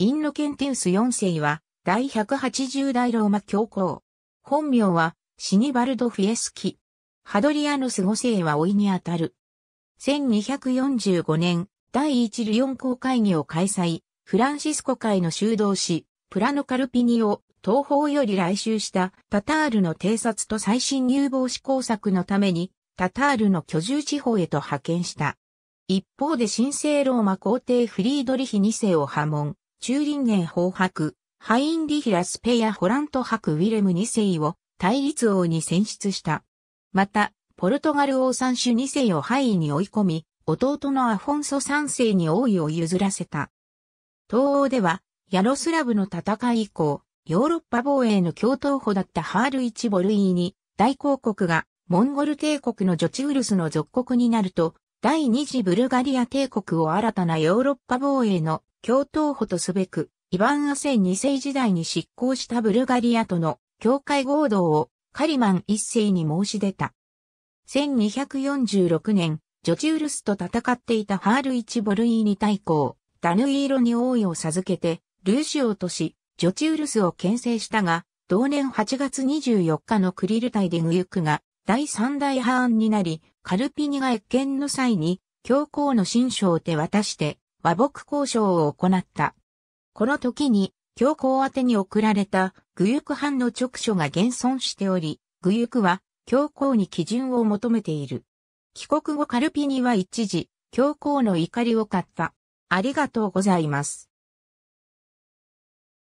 インロケンテウス4世は、第180代ローマ教皇。本名は、シニバルド・フィエスキ。ハドリアヌス5世は老いにあたる。1245年、第一ルオン公会議を開催、フランシスコ会の修道士、プラノカルピニを東方より来襲したタタールの偵察と最新入防止工作のために、タタールの居住地方へと派遣した。一方で神聖ローマ皇帝フリードリヒ2世を破門、中林年法白、ハインリヒラスペヤ・ホラント伯ウィレム2世を対立王に選出した。また、ポルトガル王三種2世を敗位に追い込み、弟のアフォンソ3世に王位を譲らせた。東欧では、ヤロスラブの戦い以降、ヨーロッパ防衛の共闘歩だったハールイチ・ボルイーに、大公国がモンゴル帝国のジョチウルスの属国になると、第二次ブルガリア帝国を新たなヨーロッパ防衛の共闘歩とすべく、イヴァン・アセン二世時代に執行したブルガリアとの教会合同をカリマン一世に申し出た。1246年、ジョチウルスと戦っていたハールイチ・ボルイーニ大公、ダヌイーロに王位を授けて、ルーシオとし、ジョチウルスを牽制したが、同年8月24日のクリル隊でグユクが第三代ハーンになり、カルピニが越見の際に、教皇の新章を手渡して、和睦交渉を行った。この時に、教皇宛に送られた、愚行藩の直書が現存しており、愚行は、教皇に基準を求めている。帰国後カルピニは一時、教皇の怒りを買った。ありがとうございます。